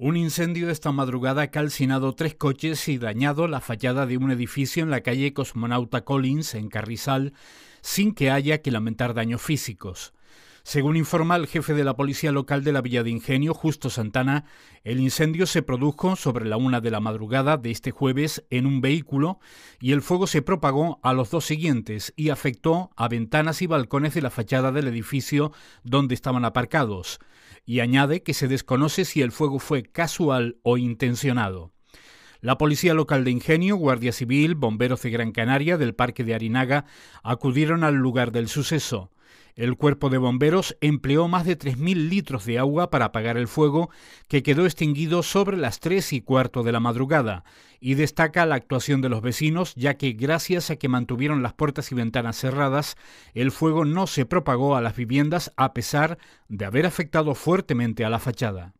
Un incendio esta madrugada ha calcinado tres coches y dañado la fachada de un edificio en la calle Cosmonauta Collins, en Carrizal, sin que haya que lamentar daños físicos. Según informa el jefe de la policía local de la Villa de Ingenio, Justo Santana, el incendio se produjo sobre la una de la madrugada de este jueves en un vehículo y el fuego se propagó a los dos siguientes y afectó a ventanas y balcones de la fachada del edificio donde estaban aparcados. Y añade que se desconoce si el fuego fue casual o intencionado. La Policía Local de Ingenio, Guardia Civil, bomberos de Gran Canaria del Parque de Arinaga acudieron al lugar del suceso. El cuerpo de bomberos empleó más de 3.000 litros de agua para apagar el fuego, que quedó extinguido sobre las 3 y cuarto de la madrugada, y destaca la actuación de los vecinos, ya que gracias a que mantuvieron las puertas y ventanas cerradas, el fuego no se propagó a las viviendas a pesar de haber afectado fuertemente a la fachada.